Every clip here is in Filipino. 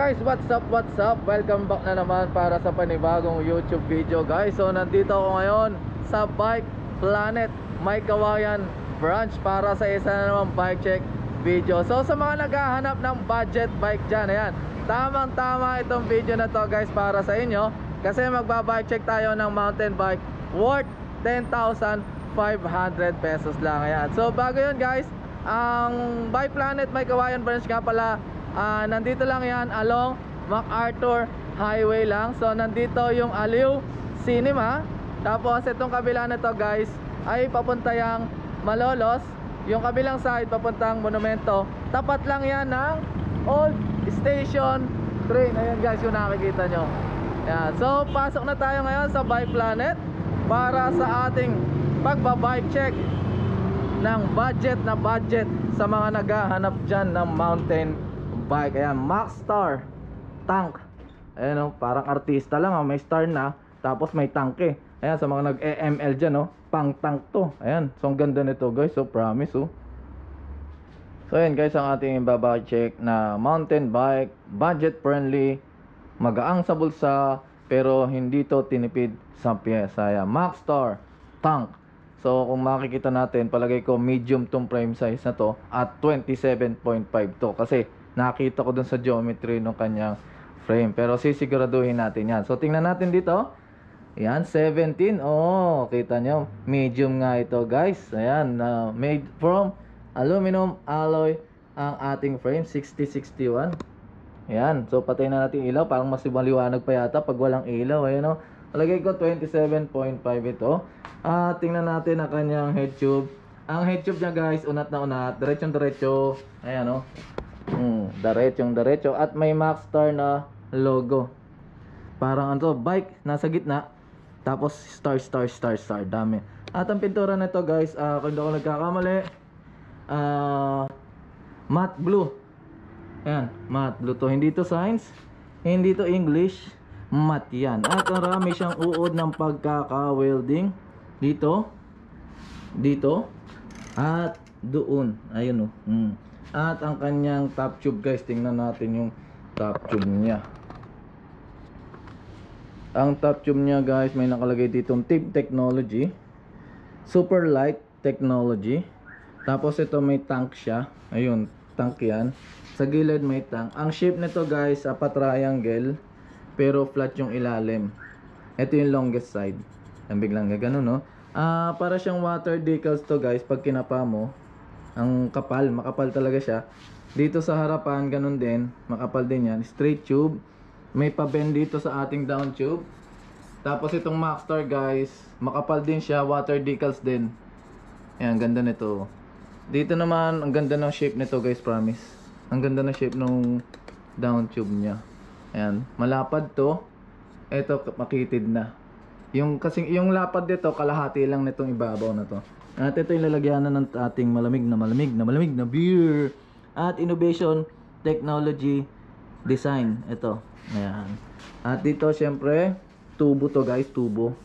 guys, what's up, what's up? Welcome back na naman para sa panibagong YouTube video guys So nandito ako ngayon sa Bike Planet May Kawayan branch para sa isa na naman bike check video So sa mga naghahanap ng budget bike dyan, ayan Tamang tama itong video na to guys para sa inyo Kasi magbabike check tayo ng mountain bike worth 10,500 pesos lang ayan So bago yun guys ang Bike Planet May Kawayan branch nga pala uh, nandito lang yan along MacArthur Highway lang so nandito yung Aliw Cinema tapos itong kabila na to guys ay papuntayang Malolos yung kabilang side papuntang Monumento tapat lang yan ng Old Station Train ayan guys yung nakikita nyo yan. so pasok na tayo ngayon sa Bike Planet para sa ating pagbabike check ng budget na budget sa mga naghahanap dyan ng mountain bike. Ayan, Max Star tank. Ayan oh, parang artista lang oh, may star na, tapos may tanke. Eh. Ayan sa mga nag eml diyan oh, pang tank to. Ayan, so ang ganda nito, guys. So oh, promise oh. So ayan guys, ang ating baba check na mountain bike, budget friendly, magaang sa bulsa, pero hindi to tinipid sa pyesa. Ayan, Max Star tank. So kung makikita natin, palagay ko medium tong frame size na to at 27.5 to kasi nakita ko dun sa geometry ng kanyang frame. Pero sisiguraduhin natin yan. So, tingnan natin dito. Ayan, 17. Oh, kita nyo. Medium nga ito, guys. Ayan, uh, made from aluminum alloy ang ating frame, 6061. Ayan, so patay na natin ilaw. Parang mas maliwanag pa yata pag walang ilaw. Ayan, oh. Lagay ko 27.5 ito. Ah, tingnan natin ang kanyang head tube. Ang head tube niya, guys, unat na unat. Diretsong-diretso. Ayan, oh. Mm, diretsong diretso at may Maxstar na logo. Parang ano, bike nasa gitna tapos star star star star dami. At ang pintura nito guys, uh, kung hindi ako nagkakamali, uh, matte blue. Ayan, matte blue to. Hindi to science, hindi to English, matte yan. At marami siyang uod ng pagkaka-welding dito, dito, at doon ayun oh mm. at ang kanyang top tube guys tingnan natin yung top tube niya ang top tube niya guys may nakalagay ditong tip technology super light technology tapos ito may tank siya ayun tank yan sa gilid may tank ang shape nito guys apat triangle pero flat yung ilalim ito yung longest side ang biglang gagano no ah, para siyang water decals to guys pag kinapa mo ang kapal, makapal talaga siya. Dito sa harapan, ganun din. Makapal din yan. Straight tube. May pa-bend dito sa ating down tube. Tapos itong Maxstar guys, makapal din siya, water decals din. Ayan, ganda nito. Dito naman, ang ganda ng shape nito guys, promise. Ang ganda ng shape ng down tube niya. Ayan, malapad to. Ito, makitid na. Yung, kasing, yung lapad dito, kalahati lang nitong ibabaw na to. At ito yung lalagyanan ng ating malamig na malamig na malamig na beer. At innovation, technology, design. Ito. Ayan. At dito syempre, tubo to guys, tubo.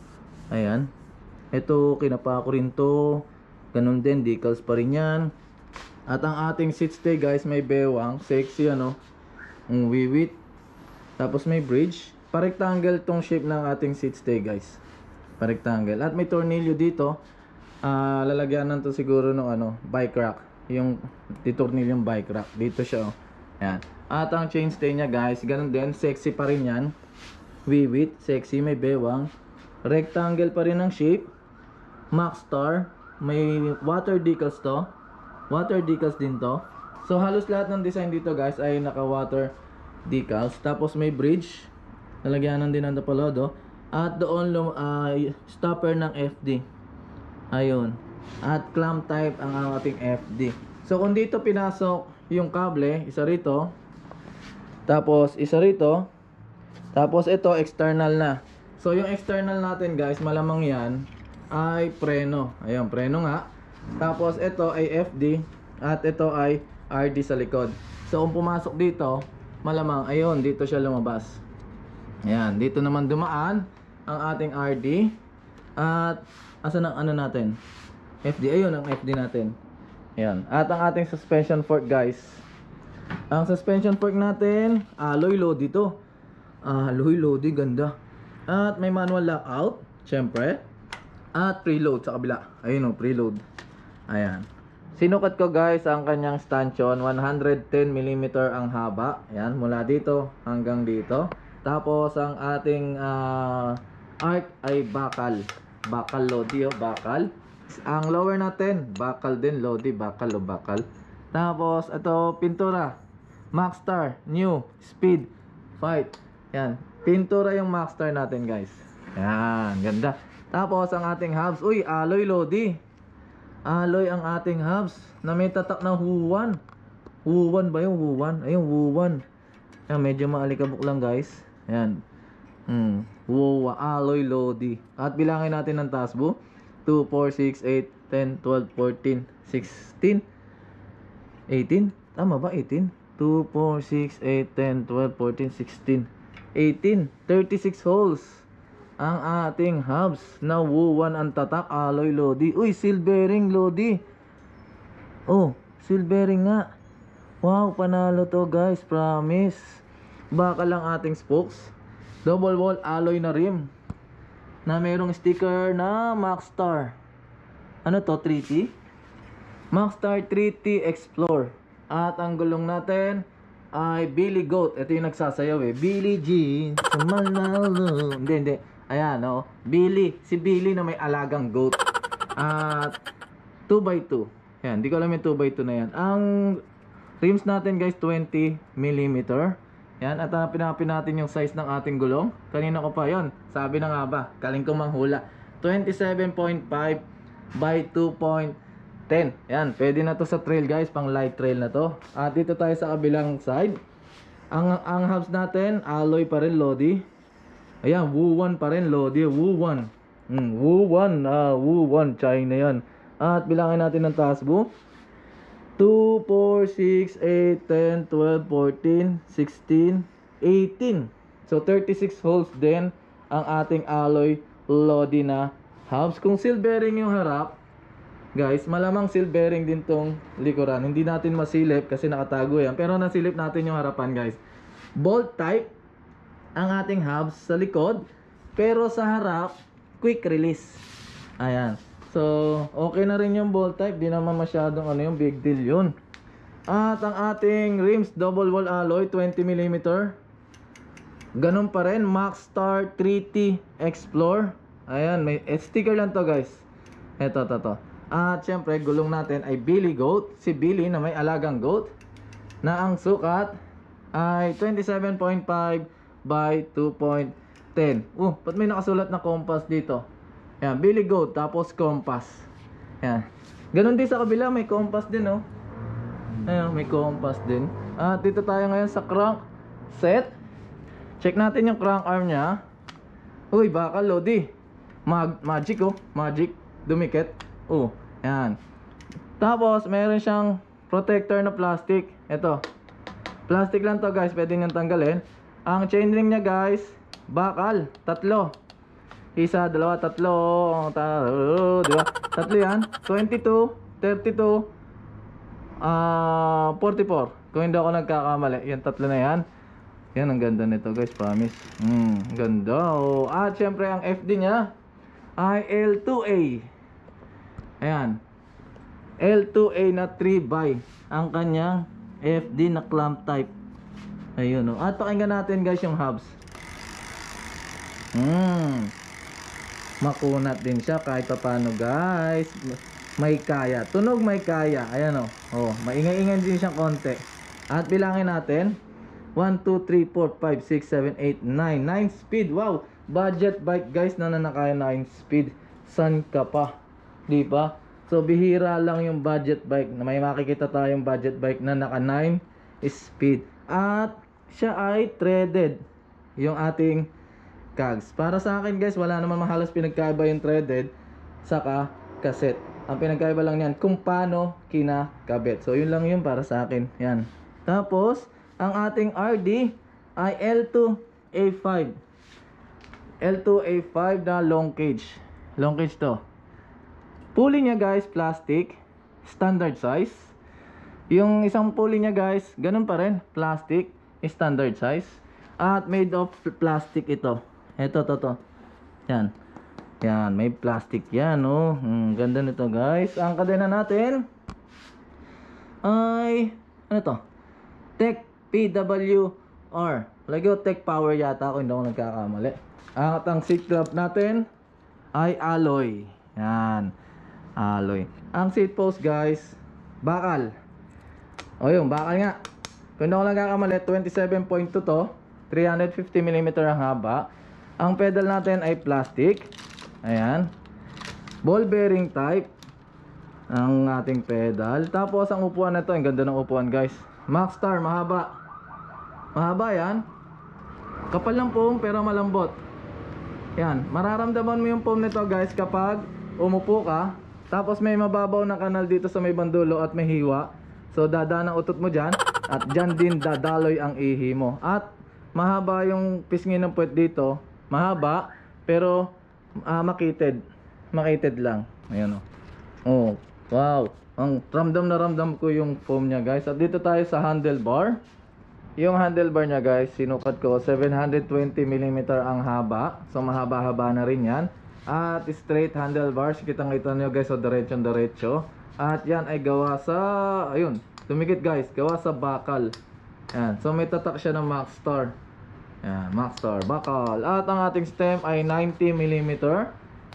Ayan. Ito, kinapa ko rin to. Ganun din, decals pa rin yan. At ang ating seat stay guys, may bewang. Sexy ano. Ang wiwit. Tapos may bridge. Parectangle tong shape ng ating seat stay guys. Parectangle. At may tornilyo dito uh, ah, lalagyan nito siguro ng ano, bike rack. Yung titornil yung bike rack. Dito siya oh. Ayan. At ang chainstay niya guys, ganun din. Sexy pa rin yan. Wiwit, sexy, may bewang. Rectangle pa rin ang shape. Max star. May water decals to. Water decals din to. So halos lahat ng design dito guys ay naka water decals. Tapos may bridge. Lalagyan din ng tapalodo. At doon uh, stopper ng FD. Ayun. At clamp type ang ating FD. So kung dito pinasok yung kable, isa rito. Tapos isa rito. Tapos ito external na. So yung external natin guys, malamang 'yan ay preno. Ayun, preno nga. Tapos ito ay FD at ito ay RD sa likod. So kung pumasok dito, malamang ayun, dito siya lumabas. Ayan, dito naman dumaan ang ating RD. At asa ng ano natin? FD. Ayun ang FD natin. Ayun. At ang ating suspension fork guys. Ang suspension fork natin, alloy ah, load dito. Alloy ah, load, ganda. At may manual lockout, syempre. At preload sa kabila. Ayun oh, preload. Ayan. Sinukat ko guys ang kanyang stanchion. 110mm ang haba. Ayan, mula dito hanggang dito. Tapos ang ating uh, arc ay bakal. Bakal Lodi o oh, Bakal. Ang lower natin, Bakal din Lodi, Bakal o oh, Bakal. Tapos ito pintura. maxstar new, speed, fight. Yan, pintura yung maxstar natin, guys. Yan, ganda. Tapos ang ating hubs, uy, alloy Lodi. Alloy ang ating hubs na may tatak na huwan. Huwan ba yung huwan? Ayun, huwan. Yan, medyo maalikabok lang, guys. Yan. Mm. Wow, aloy lodi. At bilangin natin ng tasbo. 2, 4, 6, 8, 10, 12, 14, 16, 18. Tama ba? 18? 2, 4, 6, 8, 10, 12, 14, 16. 18. 36 holes. Ang ating hubs na wuwan ang tatak alloy lodi. Uy, silvering lodi. Oh, silvering nga. Wow, panalo to guys. Promise. Baka lang ating spokes Double wall alloy na rim. Na mayroong sticker na Maxstar. Ano to? 3T? Maxstar 3T Explore. At ang gulong natin ay Billy Goat. Ito yung nagsasayaw eh. Billy Jean. Sumalalo. Hindi, hindi. Ayan, oh. Billy. Si Billy na may alagang goat. At 2x2. Ayan, hindi ko alam yung 2x2 na yan. Ang rims natin guys, 20 mm yan, at uh, pinapin natin yung size ng ating gulong. Kanina ko pa yon Sabi na nga ba, kaling kong manghula. 27.5 by 2.10. Yan, pwede na to sa trail guys, pang light trail na to. At dito tayo sa kabilang side. Ang, ang hubs natin, alloy pa rin, Lodi. Ayan, Woo 1 pa rin, Lodi. Woo 1. Mm, Woo 1, ah, Woo 1, China yan. At bilangin natin ng tasbo. 2, 4, 6, 8, 10, 12, 14, 16, 18. So, 36 holes din ang ating alloy Lodi na halves. Kung silvering yung harap, guys, malamang silvering din tong likuran. Hindi natin masilip kasi nakatago yan. Pero nasilip natin yung harapan, guys. Bolt type ang ating hubs sa likod. Pero sa harap, quick release. Ayan. So, okay na rin yung ball type. Di naman masyadong ano yung big deal yun. At ang ating rims double wall alloy 20mm. Ganun pa rin. Maxstar 3T Explore. Ayan, may eh, sticker lang to guys. Ito, to, to. At syempre, gulong natin ay Billy Goat. Si Billy na may alagang goat. Na ang sukat ay 27.5 by 2.10. Oh, uh, ba't may nakasulat na compass dito? Ayan, Billy Goat, tapos compass. Ayan. Ganun din sa kabila, may compass din, oh. Ayan, may compass din. At dito tayo ngayon sa crank set. Check natin yung crank arm niya. Uy, baka Lodi. Mag magic, oh. Magic. Dumikit. Oh, ayan. Tapos, meron siyang protector na plastic. Ito. Plastic lang to, guys. Pwede niyang tanggalin. Ang chainring niya, guys, bakal. Tatlo. Isa, dalawa, tatlo. Oh, tatlo, oh, di ba? Tatlo yan. 22, 32, Uh, 44 kung hindi ako nagkakamali yan tatlo na yan yan ang ganda nito guys promise mm, ganda oh. at syempre ang FD nya IL2A ayan L2A na 3 by ang kanyang FD na clamp type ayun oh. at pakinggan natin guys yung hubs mm makunat din siya kahit paano guys may kaya tunog may kaya ayan oh. oh, maingay-ingay din siyang konti at bilangin natin 1, 2, 3, 4, 5, 6, 7, 8, 9 9 speed wow budget bike guys na nanakaya 9 speed san ka pa di ba so bihira lang yung budget bike na may makikita tayong budget bike na naka 9 speed at siya ay threaded yung ating cogs. Para sa akin guys, wala naman mahalas pinagkaiba yung threaded saka cassette. Ang pinagkaiba lang niyan kung paano kinakabit. So yun lang yun para sa akin. Yan. Tapos, ang ating RD ay L2A5. L2A5 na long cage. Long cage to. Pulley niya guys, plastic. Standard size. Yung isang pulley niya guys, ganun pa rin. Plastic, standard size. At made of plastic ito. Ito, to, to. Yan. Yan, may plastic yan, oh. Mm, ganda nito, guys. Ang kadena natin ay, ano to? Tech PWR. Lagi o Tech Power yata ako, hindi ako nagkakamali. Ang atang seat clamp natin ay alloy. Yan. Alloy. Ang seat post, guys, bakal. O yung bakal nga. Kung hindi ako nagkakamali, 27.2 to. 350mm ang haba. Ang pedal natin ay plastic. Ayan. Ball bearing type ang ating pedal. Tapos ang upuan na to, ang ganda ng upuan guys. Maxstar, mahaba. Mahaba yan. Kapal lang foam pero malambot. Ayan, mararamdaman mo yung foam nito guys kapag umupo ka. Tapos may mababaw na kanal dito sa may bandulo at may hiwa. So dadaan ang utot mo diyan at diyan din dadaloy ang ihi mo. At mahaba yung pisngi ng puwet dito mahaba pero uh, makitid makitid lang ayan oh. oh wow ang ramdam na ramdam ko yung foam niya guys at dito tayo sa handlebar yung handlebar niya guys sinukat ko 720mm ang haba so mahaba haba na rin yan at straight handlebars kitang kita nyo guys so diretso diretso at yan ay gawa sa ayun dumikit guys gawa sa bakal yan so may tatak siya ng Max Star Ayan, Maxar Bakal. At ang ating stem ay 90mm.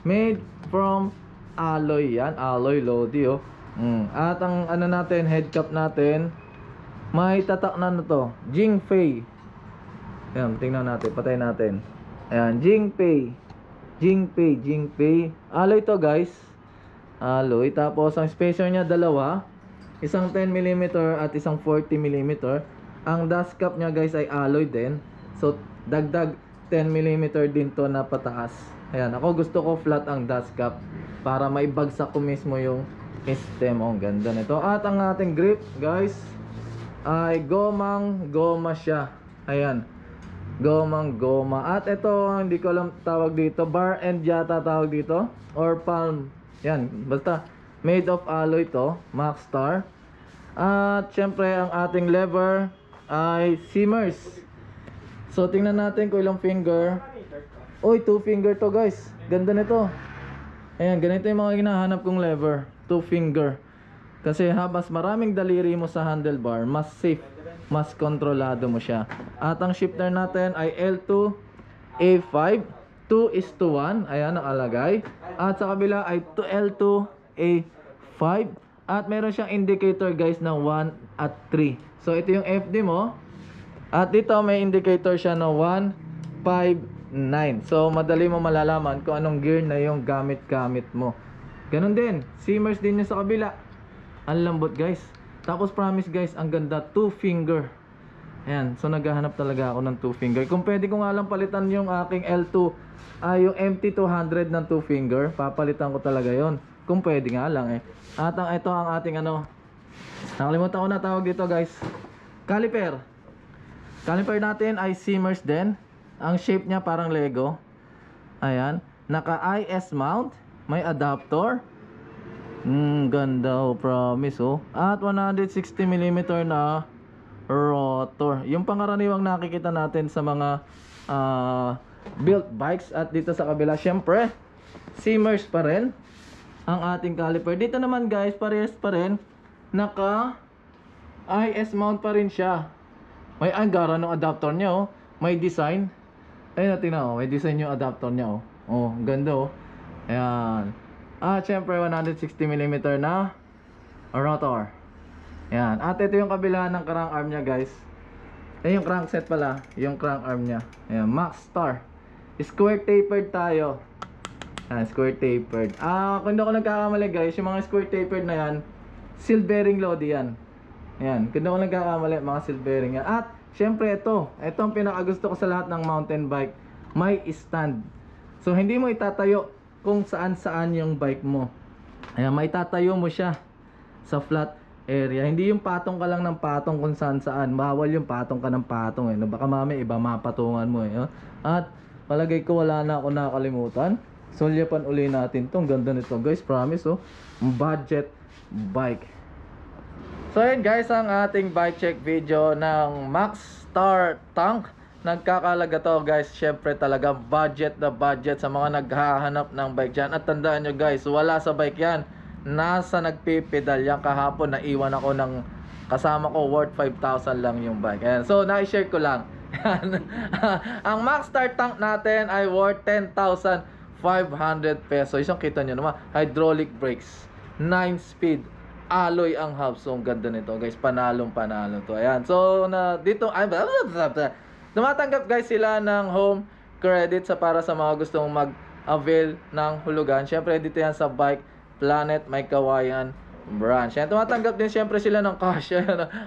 Made from alloy yan. Alloy Lodi oh. Mm. At ang ano natin, head cap natin, may tatak na na ano to. Jingfei. Ayan, tingnan natin. Patay natin. Ayan, Jingfei. Jingfei Jingfei Alloy to guys. Alloy. Tapos ang spacer niya dalawa. Isang 10mm at isang 40mm. Ang dust cap niya guys ay alloy din. So, dagdag 10 mm din to na pataas. Ayan, ako gusto ko flat ang dust cap para maibagsak ko mismo yung stem. Oh, ang ganda nito. At ang ating grip, guys, ay gomang goma siya. Ayan. Gomang goma. At ito, hindi ko alam tawag dito. Bar end yata tawag dito. Or palm. Yan. Basta, made of alloy to. Max Star. At syempre, ang ating lever ay Simmers. So, tingnan natin kung ilang finger. Uy, two finger to guys. Ganda nito. Ayan, ganito yung mga hinahanap kong lever. Two finger. Kasi mas maraming daliri mo sa handlebar, mas safe, mas kontrolado mo siya. At ang shifter natin ay L2, A5, 2 is to 1. Ayan, nakalagay. At sa kabila ay L2, A5. At meron siyang indicator guys ng 1 at 3. So, ito yung FD mo. At dito may indicator siya na 1, 5, 9. So madali mo malalaman kung anong gear na yung gamit-gamit mo. Ganun din, Simmers din niya sa kabila. Ang lambot guys. Tapos promise guys, ang ganda Two finger. Ayan, so naghahanap talaga ako ng two finger. Kung pwede ko nga lang palitan yung aking L2, uh, ah, yung MT200 ng two finger, papalitan ko talaga yon Kung pwede nga lang eh. At ang, ito ang ating ano, nakalimutan ko na tawag dito guys, caliper. Caliper natin ay Simmers din. Ang shape niya parang Lego. Ayan. Naka IS mount. May adapter. Mm, ganda oh. Promise oh. At 160mm na rotor. Yung pangaraniwang nakikita natin sa mga uh, built bikes. At dito sa kabila, syempre, Simmers pa rin ang ating caliper. Dito naman guys, parehas pa rin. Naka IS mount pa rin siya. May ang gara ng adapter niya oh. May design. Ay natin na oh. May design yung adapter niya oh. Oh, ganda oh. Ayan. Ah, syempre 160mm na rotor. Ayan. At ito yung kabila ng crank arm niya guys. Eh, yung crankset pala. Yung crank arm niya. Ayan. Max star. Square tapered tayo. Ayan, square tapered. Ah, kung hindi ako nagkakamali guys, yung mga square tapered na yan, sealed bearing load yan. Ayan, kung ako nagkakamali mga silvering yan. At, syempre ito, ito ang pinakagusto ko sa lahat ng mountain bike. May stand. So, hindi mo itatayo kung saan saan yung bike mo. Ayan, may tatayo mo siya sa flat area. Hindi yung patong ka lang ng patong kung saan saan. Bawal yung patong ka ng patong. Eh. Baka mami, iba mapatungan mo. Eh. At, palagay ko wala na ako nakalimutan. So Solyapan uli natin tong Ganda nito guys, promise oh. Budget bike. So ayun guys ang ating bike check video ng Max Star Tank Nagkakalaga to guys syempre talaga budget na budget sa mga naghahanap ng bike dyan At tandaan nyo guys wala sa bike yan Nasa nagpipedal yan kahapon naiwan ako ng kasama ko worth 5,000 lang yung bike Ayan. So nai share ko lang Ang Max Star Tank natin ay worth 10,500 pesos. Isang kita nyo naman hydraulic brakes 9 speed alloy ang half so ang ganda nito guys panalong panalo to ayan so na dito ay tumatanggap guys sila ng home credit sa para sa mga gustong mag avail ng hulugan syempre dito yan sa bike planet may kawayan branch yan tumatanggap din syempre sila ng cash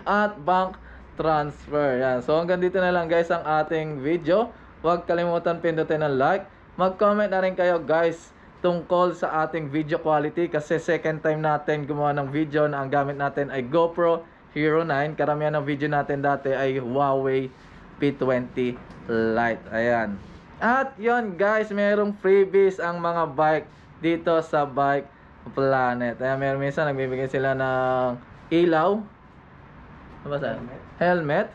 at bank transfer yan so hanggang dito na lang guys ang ating video huwag kalimutan pindutin ng like mag comment na rin kayo guys tungkol sa ating video quality kasi second time natin gumawa ng video na ang gamit natin ay GoPro Hero 9. Karamihan ng video natin dati ay Huawei P20 Lite. Ayan. At yon guys, merong freebies ang mga bike dito sa Bike Planet. Ayan, meron minsan nagbibigay sila ng ilaw. Ano ba sa? Helmet.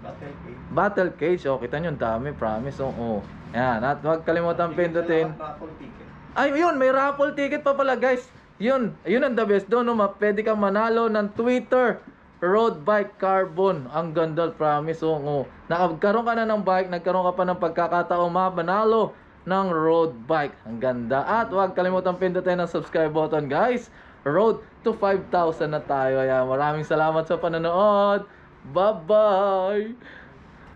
Battle cage. Battle cage. Oh, kita nyo, dami. Promise. Oo. Oh, oh. Yan. At huwag kalimutan pindutin. Battle ticket. Ay, yun, may raffle ticket pa pala, guys. Yun, yun ang the best doon. No? Pwede kang manalo ng Twitter road bike carbon. Ang ganda, promise. Oo, oh, oh. Nagkaroon ka na ng bike, nagkaroon ka pa ng pagkakataong mapanalo ng road bike. Ang ganda. At huwag kalimutan pindutin ang subscribe button, guys. Road to 5,000 na tayo. Ayan, maraming salamat sa panonood. Bye-bye!